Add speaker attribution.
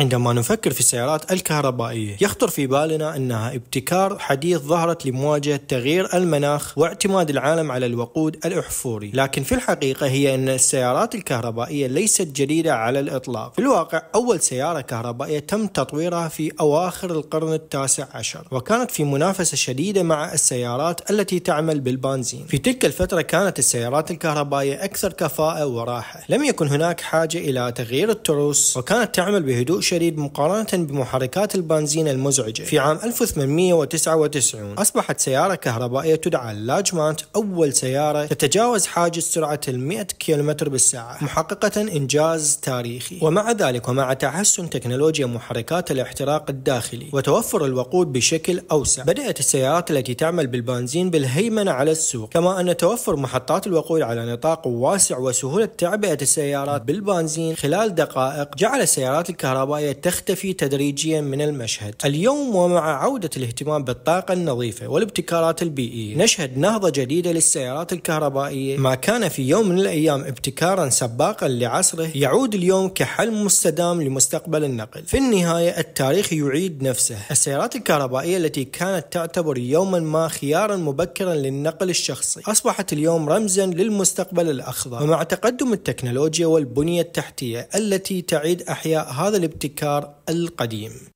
Speaker 1: عندما نفكر في السيارات الكهربائية يخطر في بالنا أنها ابتكار حديث ظهرت لمواجهة تغيير المناخ واعتماد العالم على الوقود الأحفوري لكن في الحقيقة هي أن السيارات الكهربائية ليست جديدة على الإطلاق في الواقع أول سيارة كهربائية تم تطويرها في أواخر القرن التاسع عشر وكانت في منافسة شديدة مع السيارات التي تعمل بالبنزين في تلك الفترة كانت السيارات الكهربائية أكثر كفاءة وراحة لم يكن هناك حاجة إلى تغيير التروس وكانت تعمل بهدوء شديد مقارنة بمحركات البنزين المزعجة في عام 1899 أصبحت سيارة كهربائية تدعى مانت أول سيارة تتجاوز حاجز سرعة 100 كيلومتر بالساعة محققة إنجاز تاريخي ومع ذلك ومع تحسن تكنولوجيا محركات الاحتراق الداخلي وتوفر الوقود بشكل أوسع بدأت السيارات التي تعمل بالبنزين بالهيمنة على السوق كما أن توفر محطات الوقود على نطاق واسع وسهولة تعبئة السيارات بالبنزين خلال دقائق جعل السيارات الكهربائية القضايا تختفي تدريجيا من المشهد اليوم ومع عودة الاهتمام بالطاقة النظيفة والابتكارات البيئية نشهد نهضة جديدة للسيارات الكهربائية ما كان في يوم من الأيام ابتكارا سباقا لعصره يعود اليوم كحل مستدام لمستقبل النقل في النهاية التاريخ يعيد نفسه السيارات الكهربائية التي كانت تعتبر يوما ما خيارا مبكرا للنقل الشخصي أصبحت اليوم رمزا للمستقبل الأخضر ومع تقدم التكنولوجيا والبنية التحتية التي تعيد أحياء هذا الابتكار الابتكار القديم